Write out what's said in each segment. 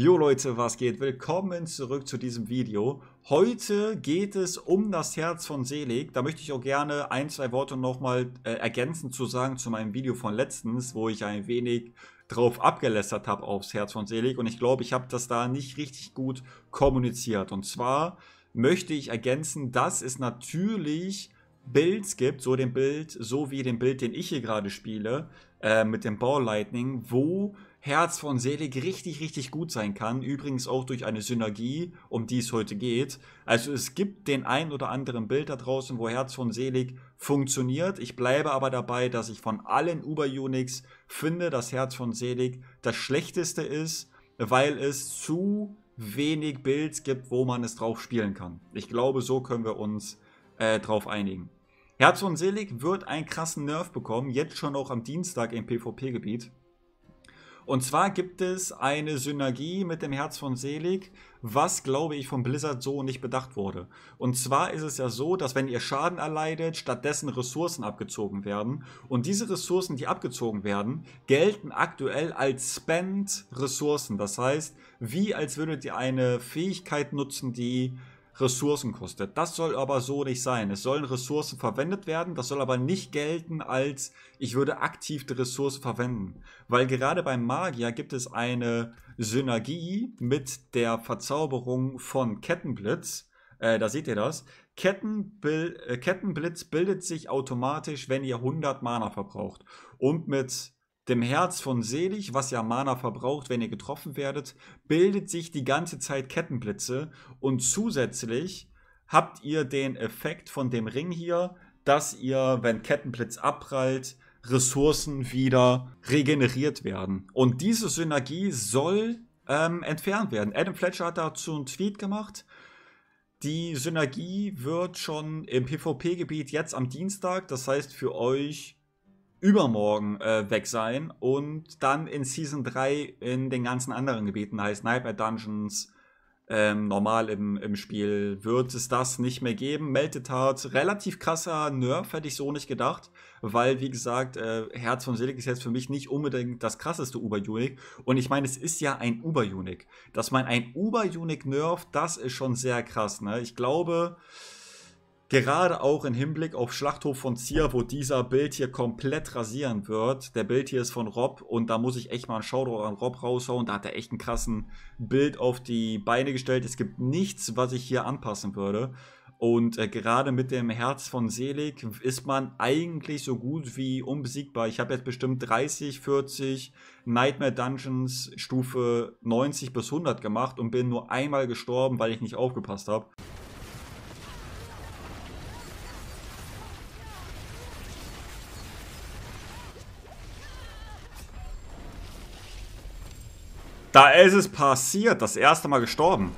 Jo Leute, was geht? Willkommen zurück zu diesem Video. Heute geht es um das Herz von Selig. Da möchte ich auch gerne ein, zwei Worte nochmal äh, ergänzend zu sagen zu meinem Video von letztens, wo ich ein wenig drauf abgelästert habe aufs Herz von Selig. Und ich glaube, ich habe das da nicht richtig gut kommuniziert. Und zwar möchte ich ergänzen, dass es natürlich Builds gibt, so dem Bild, so wie dem Bild, den ich hier gerade spiele, äh, mit dem Ball Lightning, wo Herz von Selig richtig, richtig gut sein kann. Übrigens auch durch eine Synergie, um die es heute geht. Also es gibt den ein oder anderen Bild da draußen, wo Herz von Selig funktioniert. Ich bleibe aber dabei, dass ich von allen Uber-Unix finde, dass Herz von Selig das schlechteste ist, weil es zu wenig Builds gibt, wo man es drauf spielen kann. Ich glaube, so können wir uns äh, drauf einigen. Herz von Selig wird einen krassen Nerf bekommen, jetzt schon auch am Dienstag im PvP-Gebiet. Und zwar gibt es eine Synergie mit dem Herz von Selig, was, glaube ich, von Blizzard so nicht bedacht wurde. Und zwar ist es ja so, dass wenn ihr Schaden erleidet, stattdessen Ressourcen abgezogen werden. Und diese Ressourcen, die abgezogen werden, gelten aktuell als Spend-Ressourcen. Das heißt, wie als würdet ihr eine Fähigkeit nutzen, die Ressourcen kostet. Das soll aber so nicht sein. Es sollen Ressourcen verwendet werden, das soll aber nicht gelten als ich würde aktiv die Ressource verwenden. Weil gerade beim Magier gibt es eine Synergie mit der Verzauberung von Kettenblitz. Äh, da seht ihr das. Kettenbil äh, Kettenblitz bildet sich automatisch, wenn ihr 100 Mana verbraucht. Und mit dem Herz von Selig, was ja Mana verbraucht, wenn ihr getroffen werdet, bildet sich die ganze Zeit Kettenblitze und zusätzlich habt ihr den Effekt von dem Ring hier, dass ihr, wenn Kettenblitz abprallt, Ressourcen wieder regeneriert werden. Und diese Synergie soll ähm, entfernt werden. Adam Fletcher hat dazu einen Tweet gemacht. Die Synergie wird schon im PvP-Gebiet jetzt am Dienstag, das heißt für euch übermorgen äh, weg sein und dann in Season 3 in den ganzen anderen Gebieten, heißt Nightmare Dungeons, ähm, normal im, im Spiel, wird es das nicht mehr geben. Meldetat, relativ krasser Nerf, hätte ich so nicht gedacht, weil, wie gesagt, äh, Herz von Selig ist jetzt für mich nicht unbedingt das krasseste Uber-Unic und ich meine, es ist ja ein Uber-Unic. Dass man ein Uber-Unic nerft, das ist schon sehr krass, ne? Ich glaube, äh, Gerade auch im Hinblick auf Schlachthof von Zier, wo dieser Bild hier komplett rasieren wird. Der Bild hier ist von Rob und da muss ich echt mal einen Shoutout an Rob raushauen. Da hat er echt einen krassen Bild auf die Beine gestellt. Es gibt nichts, was ich hier anpassen würde. Und äh, gerade mit dem Herz von Selig ist man eigentlich so gut wie unbesiegbar. Ich habe jetzt bestimmt 30, 40 Nightmare Dungeons Stufe 90 bis 100 gemacht und bin nur einmal gestorben, weil ich nicht aufgepasst habe. Da ist es passiert. Das erste Mal gestorben.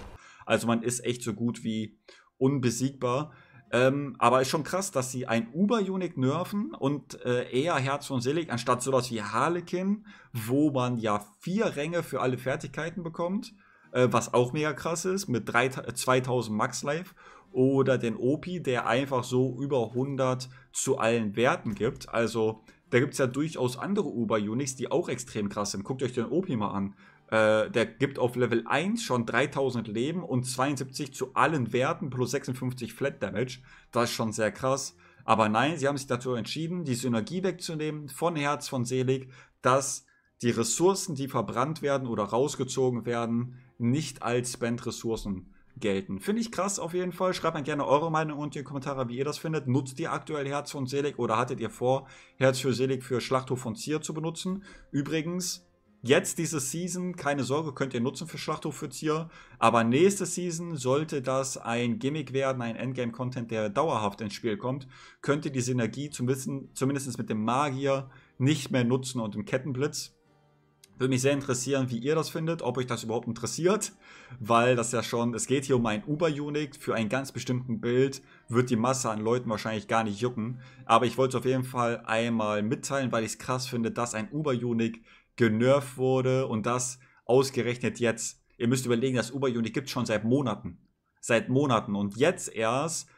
Also man ist echt so gut wie unbesiegbar. Ähm, aber ist schon krass, dass sie ein Uber-Unic nerven und äh, eher Herz und Selig, anstatt sowas wie Harlequin, wo man ja vier Ränge für alle Fertigkeiten bekommt, äh, was auch mega krass ist, mit drei, 2000 äh, Max Life. Oder den Opi, der einfach so über 100 zu allen Werten gibt. Also da gibt es ja durchaus andere Uber-Unix, die auch extrem krass sind. Guckt euch den Opi mal an. Äh, der gibt auf Level 1 schon 3000 Leben und 72 zu allen Werten plus 56 Flat Damage. Das ist schon sehr krass. Aber nein, sie haben sich dazu entschieden, die Synergie wegzunehmen von Herz von Selig, dass die Ressourcen, die verbrannt werden oder rausgezogen werden, nicht als Spend-Ressourcen gelten. Finde ich krass auf jeden Fall. Schreibt mir gerne eure Meinung unten in die Kommentare, wie ihr das findet. Nutzt ihr aktuell Herz von Selig oder hattet ihr vor, Herz für Selig für Schlachthof von Zier zu benutzen? Übrigens, jetzt diese Season, keine Sorge, könnt ihr nutzen für Schlachthof für Schlachthofoffizier. Aber nächste Season sollte das ein Gimmick werden, ein Endgame-Content, der dauerhaft ins Spiel kommt, könnte die Synergie zumindest mit dem Magier nicht mehr nutzen und im Kettenblitz. Würde mich sehr interessieren, wie ihr das findet, ob euch das überhaupt interessiert, weil das ja schon, es geht hier um ein Uber-Unit. Für einen ganz bestimmten Bild wird die Masse an Leuten wahrscheinlich gar nicht jucken. Aber ich wollte es auf jeden Fall einmal mitteilen, weil ich es krass finde, dass ein Uber-Unit genervt wurde und das ausgerechnet jetzt. Ihr müsst überlegen, das Uber-Unit gibt es schon seit Monaten. Seit Monaten. Und jetzt erst,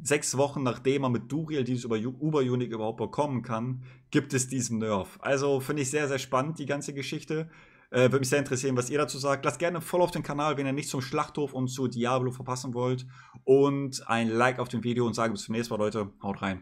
sechs Wochen nachdem man mit Duriel dieses Uber-Unit überhaupt bekommen kann, gibt es diesen Nerf. Also finde ich sehr, sehr spannend, die ganze Geschichte. Äh, Würde mich sehr interessieren, was ihr dazu sagt. Lasst gerne voll auf den Kanal, wenn ihr nicht zum Schlachthof und zu Diablo verpassen wollt. Und ein Like auf dem Video und sage bis zum nächsten Mal, Leute. Haut rein.